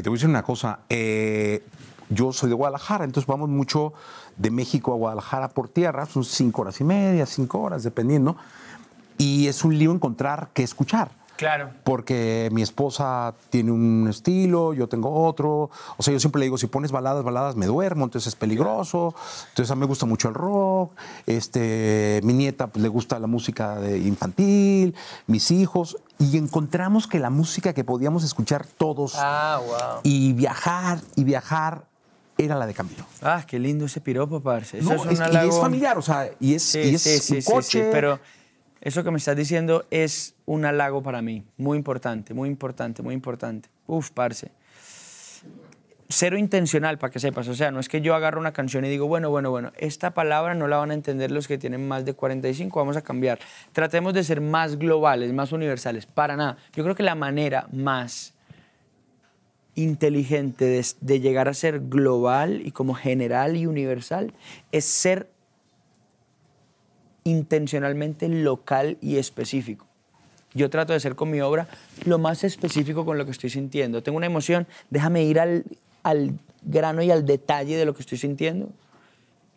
te voy a decir una cosa, eh, yo soy de Guadalajara, entonces vamos mucho de México a Guadalajara por tierra, son cinco horas y media, cinco horas, dependiendo, y es un lío encontrar qué escuchar. Claro. Porque mi esposa tiene un estilo, yo tengo otro. O sea, yo siempre le digo, si pones baladas, baladas, me duermo, entonces es peligroso. Entonces a mí me gusta mucho el rock. Este, mi nieta pues, le gusta la música infantil, mis hijos. Y encontramos que la música que podíamos escuchar todos ah, y viajar y viajar era la de Camino. Ah, qué lindo ese piropo, parce. y es familiar, o sea, y es, un coche, pero eso que me estás diciendo es un halago para mí, muy importante, muy importante, muy importante. Uf, parce. Cero intencional, para que sepas. O sea, no es que yo agarro una canción y digo, bueno, bueno, bueno, esta palabra no la van a entender los que tienen más de 45, vamos a cambiar. Tratemos de ser más globales, más universales, para nada. Yo creo que la manera más inteligente de, de llegar a ser global y como general y universal es ser intencionalmente local y específico. Yo trato de ser con mi obra lo más específico con lo que estoy sintiendo. Tengo una emoción, déjame ir al, al grano y al detalle de lo que estoy sintiendo.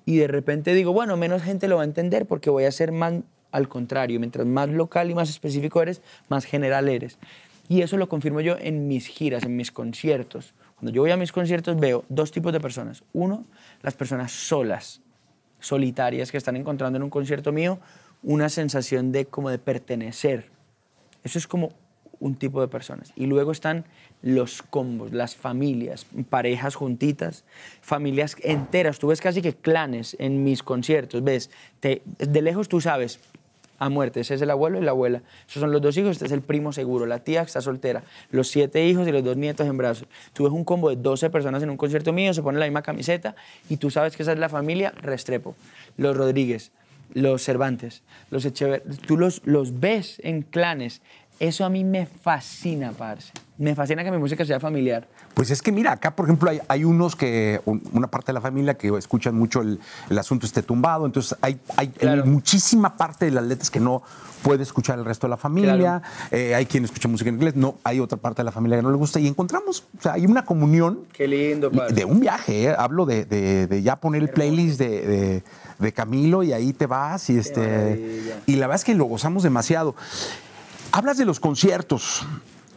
Y de repente digo, bueno, menos gente lo va a entender porque voy a ser más al contrario. Mientras más local y más específico eres, más general eres. Y eso lo confirmo yo en mis giras, en mis conciertos. Cuando yo voy a mis conciertos veo dos tipos de personas. Uno, las personas solas, solitarias que están encontrando en un concierto mío una sensación de como de pertenecer. Eso es como un tipo de personas. Y luego están los combos, las familias, parejas juntitas, familias enteras. Tú ves casi que clanes en mis conciertos, ves, de lejos tú sabes, a muerte. Ese es el abuelo y la abuela. Esos son los dos hijos, este es el primo seguro, la tía que está soltera, los siete hijos y los dos nietos en brazos. Tú ves un combo de 12 personas en un concierto mío, se ponen la misma camiseta y tú sabes que esa es la familia Restrepo, los Rodríguez, los Cervantes, los Echeverría. Tú los, los ves en clanes, eso a mí me fascina, parce. Me fascina que mi música sea familiar. Pues es que mira, acá por ejemplo hay, unos que, una parte de la familia que escuchan mucho el, asunto esté tumbado, entonces hay, muchísima parte de las letras que no puede escuchar el resto de la familia, eh, hay quien escucha música en inglés, no, hay otra parte de la familia que no le gusta y encontramos, o sea, hay una comunión. Qué lindo, De un viaje, eh, hablo de, ya poner el playlist de, Camilo y ahí te vas y, este, y la verdad es que lo gozamos demasiado. Hablas de los conciertos.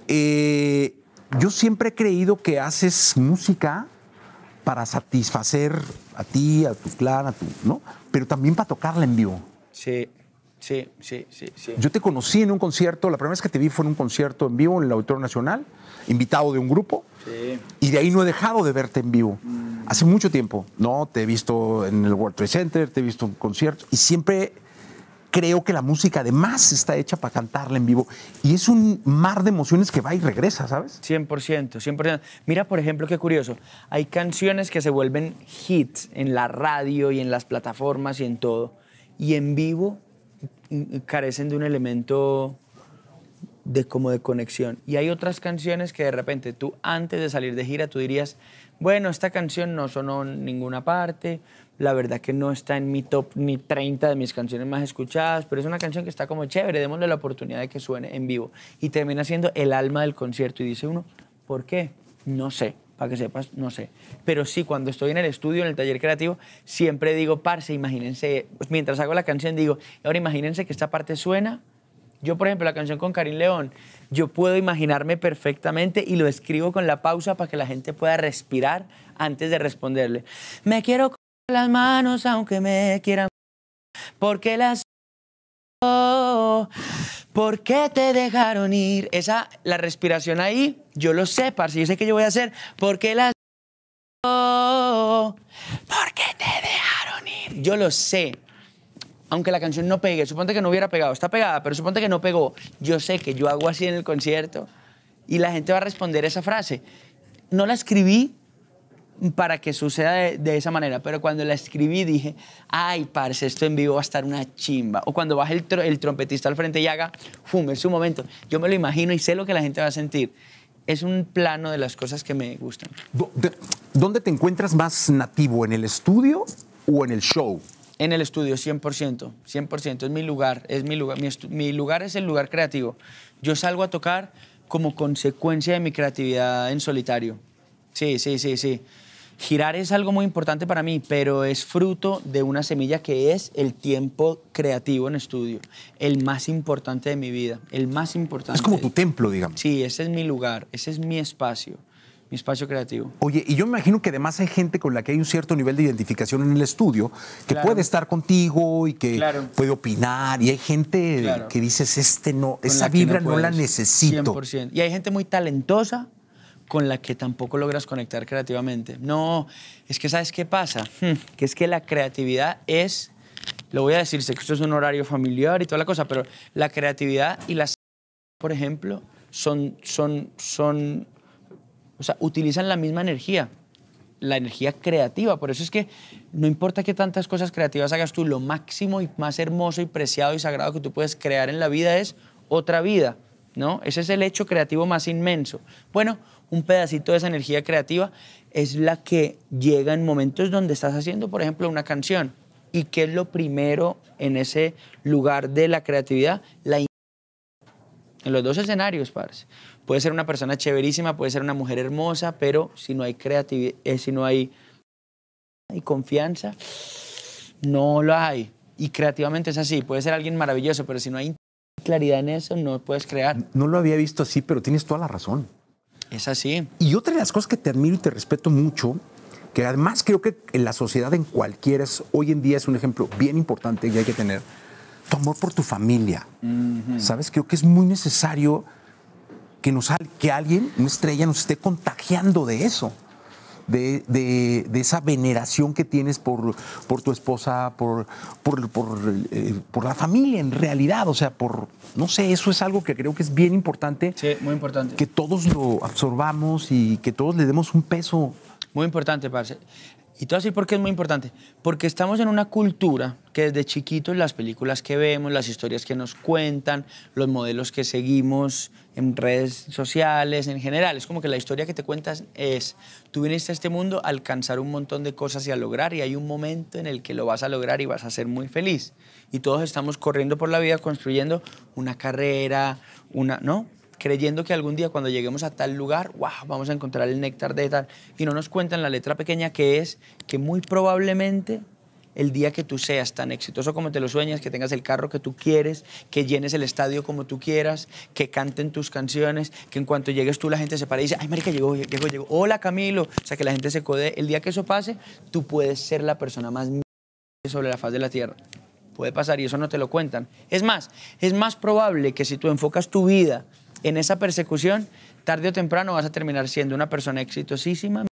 Eh, yo siempre he creído que haces música para satisfacer a ti, a tu clan, a tu, ¿no? Pero también para tocarla en vivo. Sí, sí, sí, sí, Yo te conocí en un concierto, la primera vez que te vi fue en un concierto en vivo en el Auditorio Nacional, invitado de un grupo. Sí. Y de ahí no he dejado de verte en vivo. Mm. Hace mucho tiempo, ¿no? Te he visto en el World Trade Center, te he visto en conciertos y siempre creo que la música además está hecha para cantarla en vivo. Y es un mar de emociones que va y regresa, ¿sabes? 100%, 100%. Mira, por ejemplo, qué curioso. Hay canciones que se vuelven hits en la radio y en las plataformas y en todo. Y en vivo carecen de un elemento de como de conexión. Y hay otras canciones que de repente tú antes de salir de gira tú dirías, bueno, esta canción no sonó en ninguna parte, la verdad que no está en mi top ni 30 de mis canciones más escuchadas, pero es una canción que está como chévere, démosle la oportunidad de que suene en vivo. Y termina siendo el alma del concierto y dice uno, ¿por qué? No sé, para que sepas, no sé. Pero sí, cuando estoy en el estudio, en el taller creativo, siempre digo, parse imagínense, mientras hago la canción digo, ahora imagínense que esta parte suena yo, por ejemplo, la canción con Karim León, yo puedo imaginarme perfectamente y lo escribo con la pausa para que la gente pueda respirar antes de responderle. Me quiero con las manos aunque me quieran porque las ¿Por qué te dejaron ir? Esa, la respiración ahí, yo lo sé, parce, yo sé que yo voy a hacer. Porque las ¿Por qué te dejaron ir? Yo lo sé aunque la canción no pegue, suponte que no hubiera pegado, está pegada, pero suponte que no pegó, yo sé que yo hago así en el concierto y la gente va a responder esa frase. No la escribí para que suceda de, esa manera, pero cuando la escribí dije, ay, parce, esto en vivo va a estar una chimba. O cuando baje el, trompetista al frente y haga, ¡fum!, es su momento. Yo me lo imagino y sé lo que la gente va a sentir. Es un plano de las cosas que me gustan. ¿Dónde te encuentras más nativo? ¿En el estudio o en el show? en el estudio 100%, 100% es mi lugar, es mi lugar, mi, mi, lugar es el lugar creativo. Yo salgo a tocar como consecuencia de mi creatividad en solitario. Sí, sí, sí, sí. Girar es algo muy importante para mí, pero es fruto de una semilla que es el tiempo creativo en estudio, el más importante de mi vida, el más importante. Es como tu templo, digamos. Sí, ese es mi lugar, ese es mi espacio mi espacio creativo. Oye, y yo me imagino que además hay gente con la que hay un cierto nivel de identificación en el estudio que puede estar contigo y que puede opinar. Y hay gente que dices, este no, esa vibra no, la necesito. 100%. Y hay gente muy talentosa con la que tampoco logras conectar creativamente. No, es que ¿sabes qué pasa? Hmm, que es que la creatividad es, lo voy a decir, sé que esto es un horario familiar y toda la cosa, pero la creatividad y la... Por ejemplo, son, son, son o sea, utilizan la misma energía, la energía creativa. Por eso es que no importa qué tantas cosas creativas hagas tú, lo máximo y más hermoso y preciado y sagrado que tú puedes crear en la vida es otra vida. ¿No? Ese es el hecho creativo más inmenso. Bueno, un pedacito de esa energía creativa es la que llega en momentos donde estás haciendo, por ejemplo, una canción. ¿Y qué es lo primero en ese lugar de la creatividad? La en los dos escenarios, parce. Puede ser una persona chéverísima, puede ser una mujer hermosa, pero si no hay creatividad, eh, si no hay, hay confianza, no lo hay. Y creativamente es así. Puede ser alguien maravilloso, pero si no hay claridad en eso, no puedes crear. No lo había visto así, pero tienes toda la razón. Es así. Y otra de las cosas que te admiro y te respeto mucho, que además creo que en la sociedad en cualquiera es, hoy en día es un ejemplo bien importante que hay que tener, tu amor por tu familia. ¿Sabes? Creo que es muy necesario que, nos, que alguien, una estrella, nos esté contagiando de eso. De, esa veneración que tienes por, por tu esposa, por, por, por, eh, por, la familia en realidad. O sea, por, no sé, eso es algo que creo que es bien importante. Sí, muy importante. Que todos lo absorbamos y que todos le demos un peso. Muy importante, Parce. Y todo así porque es muy importante. Porque estamos en una cultura que desde chiquitos las películas que vemos, las historias que nos cuentan, los modelos que seguimos en redes sociales, en general, es como que la historia que te cuentas es, tú viniste a este mundo a alcanzar un montón de cosas y a lograr y hay un momento en el que lo vas a lograr y vas a ser muy feliz. Y todos estamos corriendo por la vida construyendo una carrera, una, ¿no? creyendo que algún día cuando lleguemos a tal lugar, wow, vamos a encontrar el néctar de tal. Y no nos cuentan la letra pequeña que es que muy probablemente el día que tú seas tan exitoso como te lo sueñas, que tengas el carro que tú quieres, que llenes el estadio como tú quieras, que canten tus canciones, que en cuanto llegues tú la gente se para y dice, ay, marica, llegó, llegó, llegó, hola Camilo, o sea, que la gente se code. El día que eso pase, tú puedes ser la persona más sobre la faz de la tierra. Puede pasar y eso no te lo cuentan. Es más, es más probable que si tú enfocas tu vida en esa persecución, tarde o temprano vas a terminar siendo una persona exitosísima.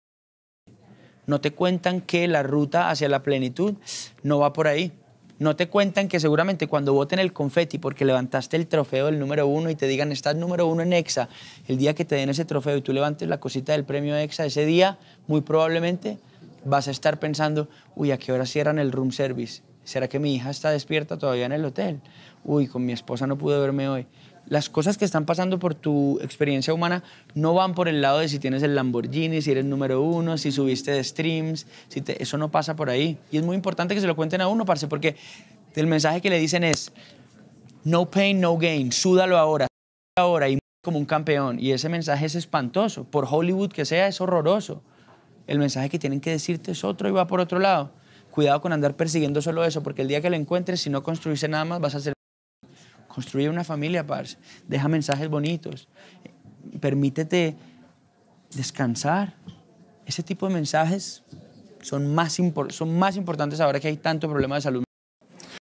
No te cuentan que la ruta hacia la plenitud no va por ahí. No te cuentan que seguramente cuando voten el confeti porque levantaste el trofeo del número uno y te digan estás número uno en EXA, el día que te den ese trofeo y tú levantes la cosita del premio EXA, ese día muy probablemente vas a estar pensando, uy, ¿a qué hora cierran el room service? ¿Será que mi hija está despierta todavía en el hotel? Uy, con mi esposa no pude verme hoy las cosas que están pasando por tu experiencia humana no van por el lado de si tienes el Lamborghini, si eres número uno, si subiste de streams, si eso no pasa por ahí. Y es muy importante que se lo cuenten a uno, parce, porque el mensaje que le dicen es, no pain, no gain, súdalo ahora, ahora y como un campeón. Y ese mensaje es espantoso, por Hollywood que sea, es horroroso. El mensaje que tienen que decirte es otro y va por otro lado. Cuidado con andar persiguiendo solo eso, porque el día que lo encuentres, si no construiste nada más, vas a ser Construye una familia, paz. Deja mensajes bonitos. Permítete descansar. Ese tipo de mensajes son más, son más importantes ahora que hay tanto problema de salud.